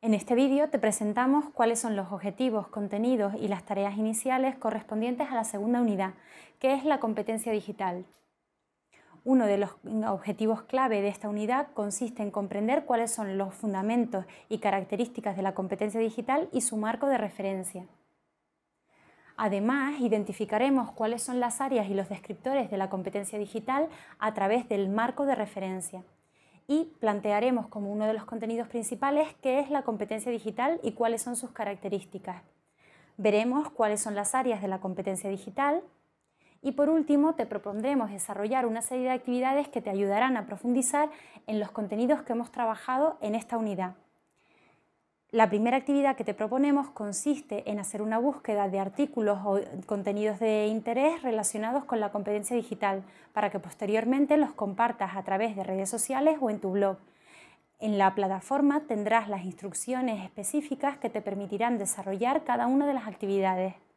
En este vídeo te presentamos cuáles son los objetivos, contenidos y las tareas iniciales correspondientes a la segunda unidad, que es la competencia digital. Uno de los objetivos clave de esta unidad consiste en comprender cuáles son los fundamentos y características de la competencia digital y su marco de referencia. Además, identificaremos cuáles son las áreas y los descriptores de la competencia digital a través del marco de referencia y plantearemos como uno de los contenidos principales qué es la competencia digital y cuáles son sus características. Veremos cuáles son las áreas de la competencia digital y por último te propondremos desarrollar una serie de actividades que te ayudarán a profundizar en los contenidos que hemos trabajado en esta unidad. La primera actividad que te proponemos consiste en hacer una búsqueda de artículos o contenidos de interés relacionados con la competencia digital para que posteriormente los compartas a través de redes sociales o en tu blog. En la plataforma tendrás las instrucciones específicas que te permitirán desarrollar cada una de las actividades.